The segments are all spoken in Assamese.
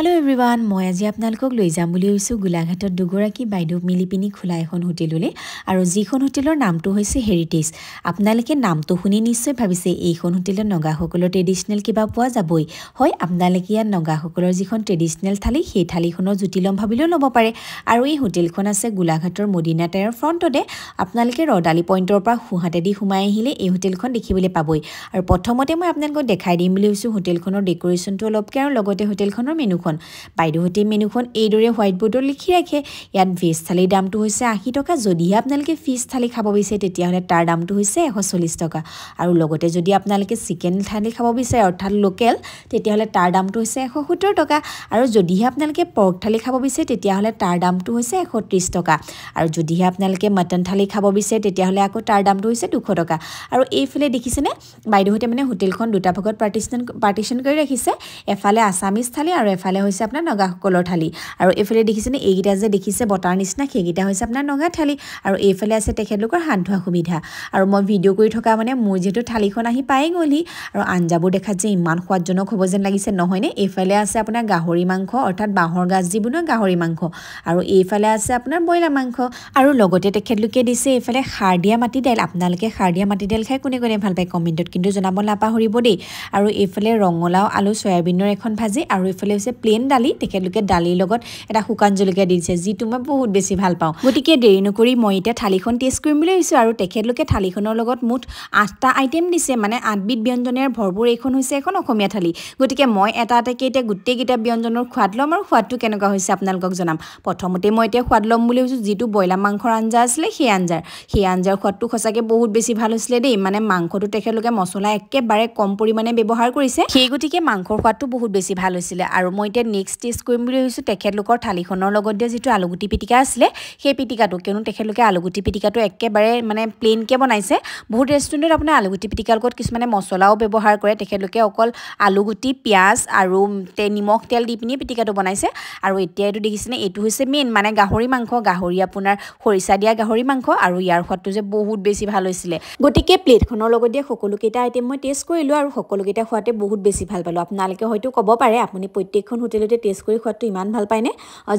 হেল্ল' এভৰিৱান মই আজি আপোনালোকক লৈ যাম বুলি ভাবিছোঁ গোলাঘাটত দুগৰাকী বাইদেউ মিলি পিনি খোলা এখন হোটেললৈ আৰু যিখন হোটেলৰ নামটো হৈছে হেৰিটেজ আপোনালোকে নামটো শুনি নিশ্চয় ভাবিছে এইখন হোটেলত নগাসকলৰ ট্ৰেডিশ্যনেল কিবা পোৱা যাবই হয় আপোনালোকে ইয়াত নগাসকলৰ যিখন ট্ৰেডিশ্যনেল থালি সেই থালিখনৰ জুতি ল'ম ভাবিলেও ল'ব পাৰে আৰু এই হোটেলখন আছে গোলাঘাটৰ মদিনা টাইৰ ফ্ৰণ্টতে আপোনালোকে ৰদালি পইণ্টৰ পৰা সোঁহাতেদি সোমাই আহিলে এই হোটেলখন দেখিবলৈ পাবই আৰু প্ৰথমতে মই আপোনালোকক দেখাই দিম বুলি ভাবিছোঁ হোটেলখনৰ ডেক'ৰেশ্যনটো অলপকৈ আৰু লগতে হোটেলখনৰ মেনুখন মেনুখন বাইদেউহঁতে মেনুখন এইদৰে হোৱাইট ব'ৰ্ডত লিখি ৰাখে ইয়াত ভেজ থালিৰ দামটো হৈছে আশী টকা যদিহে আপোনালোকে ফিছ থালি খাব বিচাৰে তেতিয়াহ'লে তাৰ দামটো হৈছে এশ চল্লিছ টকা আৰু লগতে যদি আপোনালোকে চিকেন থালি খাব বিচাৰে অৰ্থাৎ লোকেল তেতিয়াহ'লে তাৰ দামটো হৈছে এশ সত্তৰ টকা আৰু যদিহে আপোনালোকে পৰ্ক থালি খাব বিচাৰে তেতিয়াহ'লে তাৰ দামটো হৈছে এশ ত্ৰিছ টকা আৰু যদিহে আপোনালোকে মটন থালি খাব বিচাৰে তেতিয়াহ'লে আকৌ তাৰ দামটো হৈছে দুশ টকা আৰু এইফালে দেখিছেনে বাইদেউহঁতে মানে হোটেলখন দুটা ভাগত পাৰ্টিচন পাৰ্টিচন কৰি ৰাখিছে এফালে আছামিজ থালি আৰু এফালে এইফালে হৈছে আপোনাৰ নগাসকলৰ থালি আৰু এইফালে দেখিছেনে এইকেইটা যে দেখিছে বতাৰ নিচিনা সেইকেইটা হৈছে আপোনাৰ নগা থালি আৰু এইফালে আছে তেখেতলোকৰ হাত ধোৱা সুবিধা আৰু মই ভিডিঅ' কৰি থকা মানে মোৰ যিহেতু থালিখন আহি পাই গ'লহি আৰু আঞ্জাবোৰ দেখাত যে ইমান সোৱাদজনক হ'ব যেন লাগিছে নহয়নে এইফালে আছে আপোনাৰ গাহৰি মাংস অৰ্থাৎ বাঁহৰ গাছ যি বনোৱা গাহৰি মাংস আৰু এইফালে আছে আপোনাৰ ব্ৰইলাৰ মাংস আৰু লগতে তেখেতলোকে দিছে এইফালে সাৰ দিয়া মাটি দাইল আপোনালোকে সাৰ দিয়া মাটি দাইল খাই কোনে কোনে ভাল পায় কমেণ্টত কিন্তু জনাব নাপাহৰিব দেই আৰু এইফালে ৰঙালাও আলু চয়াবিনৰ এখন ভাজি আৰু এইফালে হৈছে প্লেইন দালি তেখেতলোকে দালিৰ লগত এটা শুকান জলকীয়া দিছে যিটো মই বহুত বেছি ভাল পাওঁ গতিকে দেৰি নকৰি মই এতিয়া থালিখন টেষ্ট কৰিম বুলি ভাবিছোঁ আৰু তেখেতলোকে থালিখনৰ লগত মুঠ আঠটা আইটেম দিছে মানে আঠবিধ ব্যঞ্জনেৰে ভৰপূৰ এইখন হৈছে এখন অসমীয়া থালি গতিকে মই এটা এটাকৈ এতিয়া গোটেইকেইটা ব্যঞ্জনৰ সোৱাদ ল'ম আৰু সোৱাদটো কেনেকুৱা হৈছে আপোনালোকক জনাম প্ৰথমতে মই এতিয়া সোৱাদ ল'ম বুলি ভাবিছোঁ যিটো ব্ৰইলাৰ মাংসৰ আঞ্জা আছিলে সেই আঞ্জাৰ সেই আঞ্জাৰ সোৱাদটো সঁচাকৈ বহুত বেছি ভাল হৈছিলে দেই মানে মাংসটো তেখেতলোকে মছলা একেবাৰে কম পৰিমাণে ব্যৱহাৰ কৰিছে সেই গতিকে মাংসৰ সোৱাদটো বহুত বেছি ভাল হৈছিলে আৰু মই এতিয়া নেক্সট টেষ্ট কৰিম বুলি ভাবিছোঁ তেখেতলোকৰ থালিখনৰ লগত দিয়া যিটো আলুগুটি পিটিকা আছিলে সেই পিটিকাটো কিয়নো তেখেতলোকে আলুগুটি পিটিকাটো একেবাৰে মানে প্লেইনকৈ বনাইছে বহুত ৰেষ্টুৰেণ্টত আপোনাৰ আলুগুটি পিটিকাৰ লগত কিছুমানে মছলাও ব্যৱহাৰ কৰে তেখেতলোকে অকল আলুগুটি পিঁয়াজ আৰু তে নিমখ তেল দি পিনি পিটিকাটো বনাইছে আৰু এতিয়া এইটো দেখিছেনে এইটো হৈছে মেইন মানে গাহৰি মাংস গাহৰি আপোনাৰ খৰিচা দিয়া গাহৰি মাংস আৰু ইয়াৰ সোৱাদটো যে বহুত বেছি ভাল হৈছিলে গতিকে প্লেটখনৰ লগত দিয়া সকলোকেইটা আইটেম মই টেষ্ট কৰিলোঁ আৰু সকলোকেইটা খোৱাতে বহুত বেছি ভাল পালোঁ আপোনালোকে হয়তো ক'ব পাৰে আপুনি প্ৰত্যেকখন এখন হোটেলতে টেষ্ট কৰি খোৱাটো ইমান ভাল পায়নে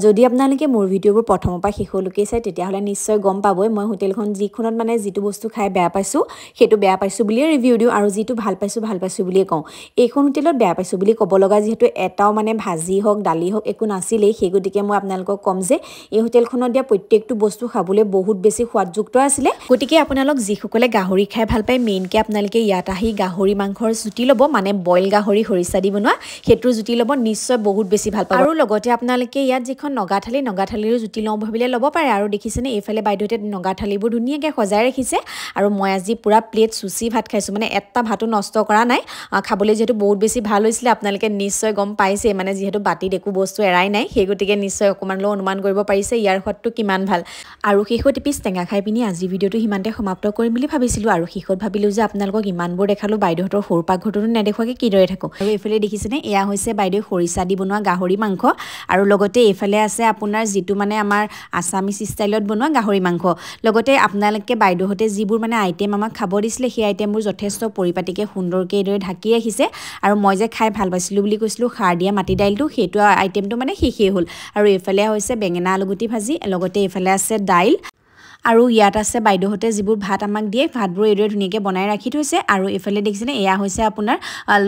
যদি আপোনালোকে মোৰ ভিডিঅ'বোৰ প্ৰথমৰ পৰা শেষলৈকে চাই তেতিয়াহ'লে নিশ্চয় গম পাবই মই হোটেলখন যিখনত মানে যিটো বস্তু খাই বেয়া পাইছোঁ সেইটো বেয়া পাইছোঁ বুলিয়েই ৰিভিউ দিওঁ আৰু যিটো ভাল পাইছোঁ ভাল পাইছোঁ বুলিয়ে কওঁ এইখন হোটেলত বেয়া পাইছোঁ বুলি ক'ব লগা যিহেতু এটাও মানে ভাজি হওক দালি হওক একো নাছিলেই সেই গতিকে মই আপোনালোকক ক'ম যে এই হোটেলখনত দিয়া প্ৰত্যেকটো বস্তু খাবলৈ বহুত বেছি সোৱাদযুক্ত আছিলে গতিকে আপোনালোক যিসকলে গাহৰি খাই ভাল পায় মেইনকৈ আপোনালোকে ইয়াত আহি গাহৰি মাংসৰ জুতি ল'ব মানে বইল গাহৰি খৰিচা দি বনোৱা সেইটোৰ জুতি ল'ব নিশ্চয় বহুত বেছি ভাল পাওঁ আৰু লগতে আপোনালোকে ইয়াত যিখন নগাথালী নগাথালীৰো জুতি লওঁ ভাবিলে ল'ব পাৰে আৰু দেখিছেনে এইফালে বাইদেউহঁতে নগাথালীবোৰ ধুনীয়াকৈ সজাই ৰাখিছে আৰু মই আজি পূৰা প্লেট চুচি ভাত খাইছোঁ মানে এটা ভাতো নষ্ট কৰা নাই খাবলৈ যিহেতু বহুত বেছি ভাল হৈছিলে আপোনালোকে নিশ্চয় গম পাইছেই মানে যিহেতু বাতিত একো বস্তু এৰাই নাই সেই গতিকে নিশ্চয় অকণমান হ'লেও অনুমান কৰিব পাৰিছে ইয়াৰ সোৱাদটো কিমান ভাল আৰু শেষত এপিচ টেঙা খাই পিনি আজি ভিডিঅ'টো সিমানতে সমাপ্ত কৰিম বুলি ভাবিছিলোঁ আৰু শেষত ভাবিলোঁ যে আপোনালোকক ইমানবোৰ দেখালোঁ বাইদেউহঁতৰ সৰু পাকঘৰটোতো নেদেখুৱাকৈ কিদৰে থাকোঁ আৰু এইফালে দেখিছেনে এয়া হৈছে বাইদেউ খৰিচা দিব বনোৱা গাহৰি মাংস আৰু লগতে এইফালে আছে আপোনাৰ যিটো মানে আমাৰ আছামিজ ষ্টাইলত বনোৱা গাহৰি মাংস লগতে আপোনালোকে বাইদেউহঁতে যিবোৰ মানে আইটেম আমাক খাব দিছিলে সেই আইটেমবোৰ যথেষ্ট পৰিপাতিকৈ সুন্দৰকৈ এইদৰে ঢাকি ৰাখিছে আৰু মই যে খাই ভাল পাইছিলোঁ বুলি কৈছিলোঁ সাৰ দিয়া মাটি দাইলটো সেইটো আইটেমটো মানে শেষেই হ'ল আৰু এইফালে হৈছে বেঙেনা আলুগুটি ভাজি লগতে এইফালে আছে দাইল আৰু ইয়াত আছে বাইদেউহঁতে যিবোৰ ভাত আমাক দিয়ে ভাতবোৰ এইদৰে ধুনীয়াকৈ বনাই ৰাখি থৈছে আৰু এইফালে দেখিছেনে এয়া হৈছে আপোনাৰ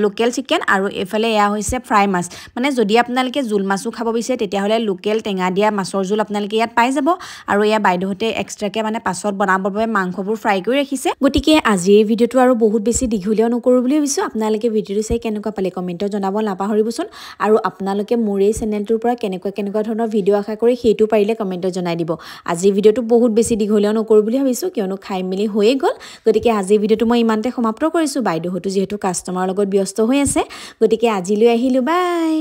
লোকেল চিকেন আৰু এইফালে এয়া হৈছে ফ্ৰাই মাছ মানে যদি আপোনালোকে জোল মাছো খাব বিচাৰে তেতিয়াহ'লে লোকেল টেঙা দিয়া মাছৰ জোল আপোনালোকে ইয়াত পাই যাব আৰু এয়া বাইদেউহঁতে এক্সট্ৰাকৈ মানে পাছত বনাবৰ বাবে মাংসবোৰ ফ্ৰাই কৰি ৰাখিছে গতিকে আজিৰ এই ভিডিঅ'টো আৰু বহুত বেছি দীঘলীয়াও নকৰোঁ বুলি ভাবিছোঁ আপোনালোকে ভিডিঅ'টো চাই কেনেকুৱা পালে কমেণ্টত জনাব নাপাহৰিবচোন আৰু আপোনালোকে মোৰ এই চেনেলটোৰ পৰা কেনেকুৱা কেনেকুৱা ধৰণৰ ভিডিঅ' আশা কৰি সেইটো পাৰিলে কমেণ্টত জনাই দিব আজিৰ ভিডিঅ'টো বহুত বেছি দীঘলীয়াও নকৰোঁ বুলি ভাবিছোঁ কিয়নো খাই মেলি হৈয়ে গ'ল গতিকে আজিৰ ভিডিঅ'টো মই ইমানতে সমাপ্ত কৰিছোঁ বাইদেউহঁতো যিহেতু কাষ্টমাৰৰ লগত ব্যস্ত হৈ আছে গতিকে আজিলৈ আহিলোঁ বাই